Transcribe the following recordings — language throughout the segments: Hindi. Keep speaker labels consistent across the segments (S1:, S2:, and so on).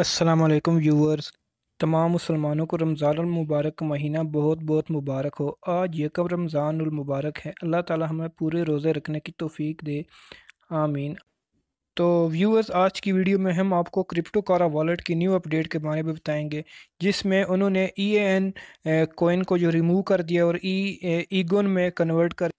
S1: असलकम व्यूवर्स तमाम मुसलमानों को रमज़ान मुबारक का महीना बहुत बहुत मुबारक हो आज यकब रमज़ान मुबारक है अल्लाह ताला हमें पूरे रोज़े रखने की तोफ़ी दे आमीन तो व्यूवर्स आज की वीडियो में हम आपको क्रिप्टो कारा वॉलेट की न्यू अपडेट के बारे में बताएंगे जिसमें उन्होंने ई ए एन कोइन को जो रिमूव कर दिया और ई e, ईगोन eh, में कन्वर्ट कर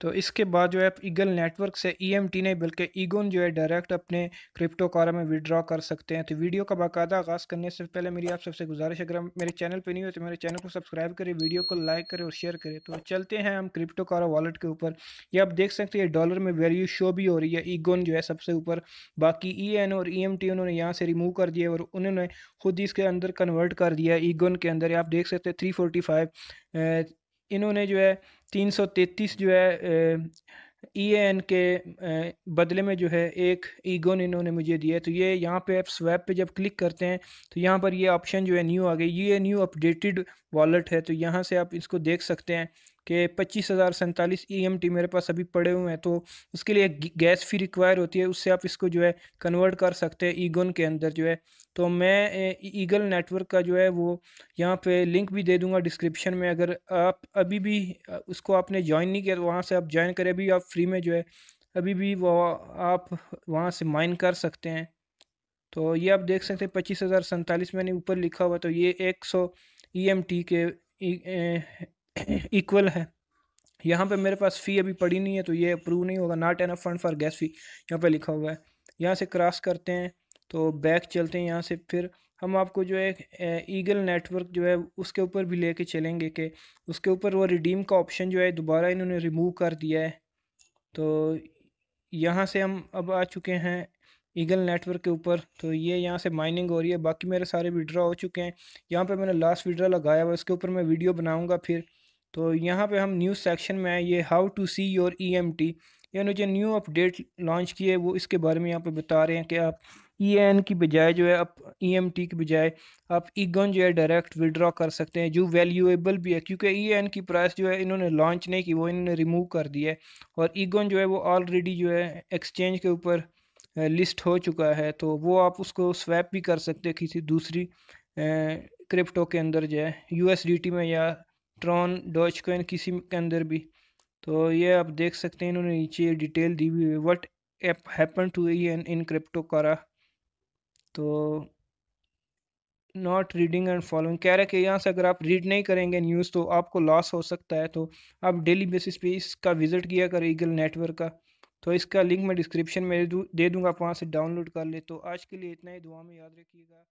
S1: तो इसके बाद जो है आप ईगल नेटवर्क से ई e नहीं बल्कि ईगोन जो है डायरेक्ट अपने क्रिप्टो कारा में विड्रॉ कर सकते हैं तो वीडियो का बाकायदा आगाज़ करने से पहले मेरी आप सबसे गुजारिश अगर हम मेरे चैनल पर नहीं हो तो मेरे चैनल को सब्सक्राइब करें वीडियो को लाइक करें और शेयर करें तो चलते हैं हम क्रिप्टो कारा वॉलेट के ऊपर ये आप देख सकते हैं डॉलर में वैल्यू शो भी हो रही है ईगोन जो है सबसे ऊपर बाकी ई e एन और ई एम टी उन्होंने यहाँ से रिमूव कर दिया और उन्होंने खुद ही इसके अंदर कन्वर्ट कर दिया ईगोन के अंदर आप देख सकते हैं थ्री फोर्टी फाइव इन्होंने जो है 333 जो है ई एन e के बदले में जो है एक ईगोन इन्होंने मुझे दिया तो ये यहाँ पे आप स्वैप पे जब क्लिक करते हैं तो यहाँ पर ये ऑप्शन जो है न्यू आ गई ये न्यू अपडेटेड वॉलेट है तो यहाँ से आप इसको देख सकते हैं कि पच्चीस हज़ार सैंतालीस ई एम टी मेरे पास अभी पड़े हुए हैं तो उसके लिए गैस फी रिक्वायर होती है उससे आप इसको जो है कन्वर्ट कर सकते हैं ईगन के अंदर जो है तो मैं ईगल नेटवर्क e-, का जो है वो यहाँ पे लिंक भी दे दूँगा डिस्क्रिप्शन में अगर आप अभी भी उसको आपने ज्वाइन नहीं किया तो वहाँ से आप ज्वाइन करें अभी आप फ्री में जो है अभी भी वो आप वहाँ से माइन कर सकते हैं तो ये आप देख सकते हैं पच्चीस हज़ार सैंतालीस मैंने ऊपर लिखा हुआ तो ये एक सौ ई एम टी के e, इक्वल है यहाँ पे मेरे पास फ़ी अभी पड़ी नहीं है तो ये अप्रूव नहीं होगा not an fund for gas fee यहाँ पे लिखा हुआ है यहाँ से क्रॉस करते हैं तो बैक चलते हैं यहाँ से फिर हम आपको जो है ईगल नेटवर्क जो है उसके ऊपर भी लेके चलेंगे कि उसके ऊपर वो रिडीम का ऑप्शन जो है दोबारा इन्होंने रिमूव कर दिया है तो यहाँ से हम अब आ चुके हैं ईगल नेटवर्क के ऊपर तो ये यहाँ से माइनिंग हो रही है बाकी मेरे सारे विड्रा हो चुके हैं यहाँ पर मैंने लास्ट विड्रा लगाया हुआ उसके ऊपर मैं वीडियो बनाऊँगा फिर तो यहाँ पे हम न्यूज़ सेक्शन में आए ये how to see your EMT यानी जो न्यू अपडेट लॉन्च की है वो इसके बारे में यहाँ पे बता रहे हैं कि आप ई e एन की बजाय जो है आप ई एम टी की बजाय आप ईगन जो है डायरेक्ट विड्रॉ कर सकते हैं जो वैल्यूएबल भी है क्योंकि ई e एन की प्राइस जो है इन्होंने लॉन्च नहीं की वो इन्होंने रिमूव कर दिया है और ईगन जो है वो ऑलरेडी जो है एक्सचेंज के ऊपर लिस्ट हो चुका है तो वो आप उसको स्वैप भी कर सकते हैं किसी दूसरी क्रिप्टो के अंदर जो है यू में या ट्रॉन डॉच कोइन किसी के अंदर भी तो ये आप देख सकते हैं इन्होंने नीचे डिटेल दी हुई है what app happen to an in crypto करा तो नॉट रीडिंग एंड फॉलोइंग कह रहे हैं कि यहाँ से अगर आप रीड नहीं करेंगे न्यूज़ तो आपको लॉस हो सकता है तो आप डेली बेसिस पे इसका विज़िट किया करें ईगल नेटवर्क का तो इसका लिंक मैं डिस्क्रिप्शन में दे दूँगा आप वहाँ से डाउनलोड कर ले तो आज के लिए इतना ही दुआ में याद रखिएगा